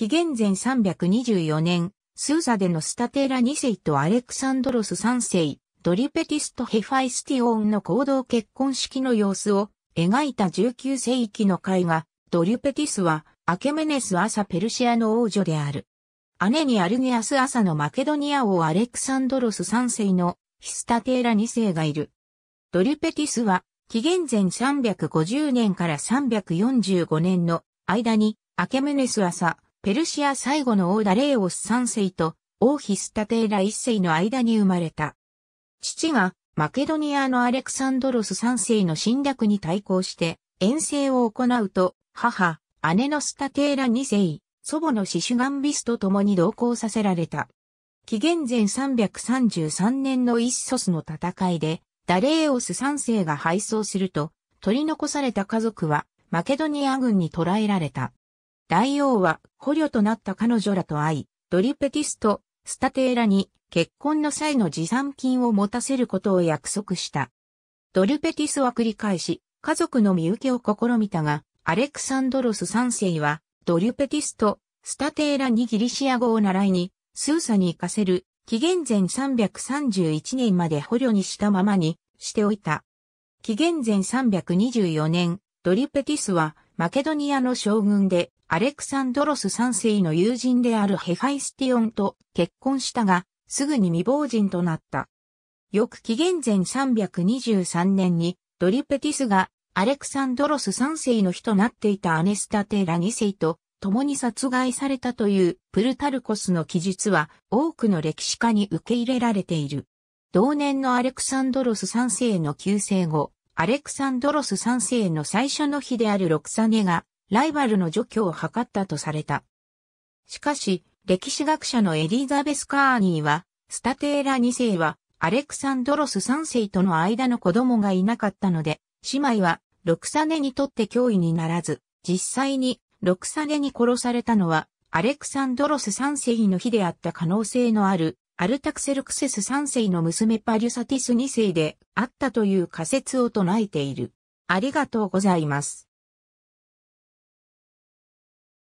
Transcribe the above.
紀元前324年、スーザでのスタテーラ2世とアレクサンドロス3世、ドリペティスとヘファイスティオンの行動結婚式の様子を描いた19世紀の絵画、ドリュペティスは、アケメネス・アサ・ペルシアの王女である。姉にアルゲアス・アサのマケドニア王アレクサンドロス3世のヒスタテーラ2世がいる。ドリュペティスは、紀元前350年から345年の間に、アケメネス・アサ、ペルシア最後の王ダレーオス三世と王ヒスタテーラ一世の間に生まれた。父がマケドニアのアレクサンドロス三世の侵略に対抗して遠征を行うと、母、姉のスタテーラ二世、祖母のシシュガンビスと共に同行させられた。紀元前333年のイッソスの戦いで、ダレーオス三世が敗走すると、取り残された家族はマケドニア軍に捕らえられた。大王は捕虜となった彼女らと会い、ドリュペティスとスタテーラに結婚の際の持参金を持たせることを約束した。ドリュペティスは繰り返し、家族の身請けを試みたが、アレクサンドロス三世は、ドリュペティスとスタテーラにギリシア語を習いに、スーサに行かせる、紀元前331年まで捕虜にしたままにしておいた。紀元前324年、ドリュペティスは、マケドニアの将軍で、アレクサンドロス三世の友人であるヘファイスティオンと結婚したが、すぐに未亡人となった。翌紀元前323年に、ドリペティスがアレクサンドロス三世の日となっていたアネスタテーラ二世と共に殺害されたというプルタルコスの記述は多くの歴史家に受け入れられている。同年のアレクサンドロス三世の旧姓後、アレクサンドロス三世の最初の日であるロクサネがライバルの除去を図ったとされた。しかし、歴史学者のエリザベス・カーニーは、スタテーラ2世は、アレクサンドロス3世との間の子供がいなかったので、姉妹は、ロクサネにとって脅威にならず、実際に、ロクサネに殺されたのは、アレクサンドロス3世の日であった可能性のある、アルタクセルクセス3世の娘パリュサティス2世であったという仮説を唱えている。ありがとうございます。